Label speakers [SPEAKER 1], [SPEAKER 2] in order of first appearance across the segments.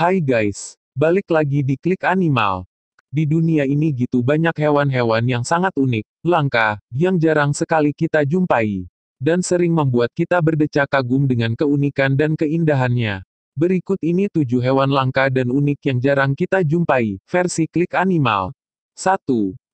[SPEAKER 1] Hai guys, balik lagi di klik animal. Di dunia ini gitu banyak hewan-hewan yang sangat unik, langka, yang jarang sekali kita jumpai. Dan sering membuat kita berdecak kagum dengan keunikan dan keindahannya. Berikut ini tujuh hewan langka dan unik yang jarang kita jumpai, versi klik animal. 1.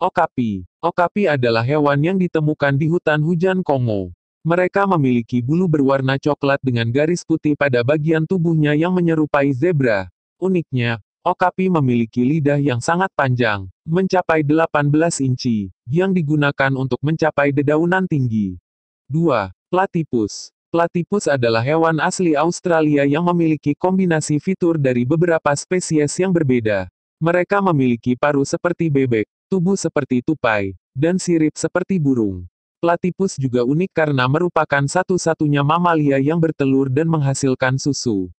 [SPEAKER 1] Okapi. Okapi adalah hewan yang ditemukan di hutan hujan Kongo. Mereka memiliki bulu berwarna coklat dengan garis putih pada bagian tubuhnya yang menyerupai zebra. Uniknya, Okapi memiliki lidah yang sangat panjang, mencapai 18 inci, yang digunakan untuk mencapai dedaunan tinggi. 2. Platypus Platypus adalah hewan asli Australia yang memiliki kombinasi fitur dari beberapa spesies yang berbeda. Mereka memiliki paru seperti bebek, tubuh seperti tupai, dan sirip seperti burung. Platypus juga unik karena merupakan satu-satunya mamalia yang bertelur dan menghasilkan susu.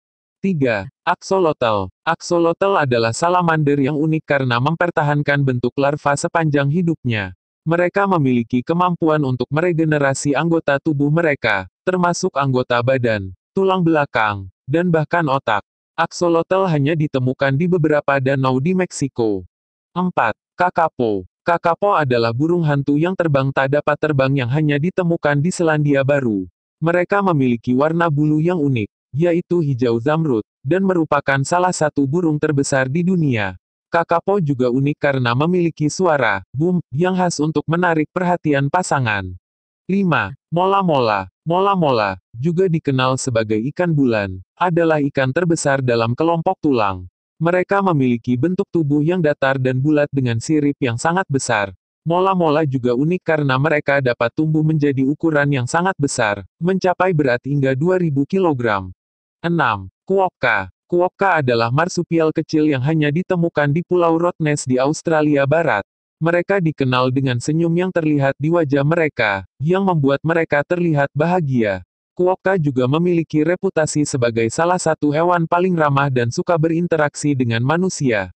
[SPEAKER 1] 3. Axolotl. Axolotl adalah salamander yang unik karena mempertahankan bentuk larva sepanjang hidupnya. Mereka memiliki kemampuan untuk meregenerasi anggota tubuh mereka, termasuk anggota badan, tulang belakang, dan bahkan otak. Axolotl hanya ditemukan di beberapa danau di Meksiko. 4. Kakapo. Kakapo adalah burung hantu yang terbang tak dapat terbang yang hanya ditemukan di Selandia Baru. Mereka memiliki warna bulu yang unik, yaitu hijau zamrud, dan merupakan salah satu burung terbesar di dunia. Kakapo juga unik karena memiliki suara, boom, yang khas untuk menarik perhatian pasangan. 5. Mola-mola. Mola-mola, juga dikenal sebagai ikan bulan, adalah ikan terbesar dalam kelompok tulang. Mereka memiliki bentuk tubuh yang datar dan bulat dengan sirip yang sangat besar. Mola-mola juga unik karena mereka dapat tumbuh menjadi ukuran yang sangat besar, mencapai berat hingga 2000 kg. 6. Kuokka Kuokka adalah marsupial kecil yang hanya ditemukan di Pulau Rottnest di Australia Barat. Mereka dikenal dengan senyum yang terlihat di wajah mereka, yang membuat mereka terlihat bahagia. Kuokka juga memiliki reputasi sebagai salah satu hewan paling ramah dan suka berinteraksi dengan manusia.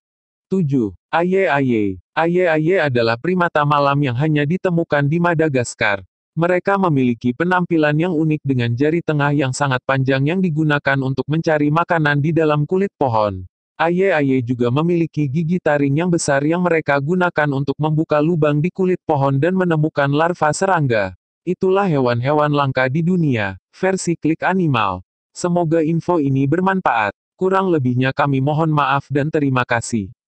[SPEAKER 1] 7. Aye Aye Aye Aye adalah primata malam yang hanya ditemukan di Madagaskar. Mereka memiliki penampilan yang unik dengan jari tengah yang sangat panjang yang digunakan untuk mencari makanan di dalam kulit pohon. Aye-aye juga memiliki gigi taring yang besar yang mereka gunakan untuk membuka lubang di kulit pohon dan menemukan larva serangga. Itulah hewan-hewan langka di dunia, versi klik animal. Semoga info ini bermanfaat. Kurang lebihnya kami mohon maaf dan terima kasih.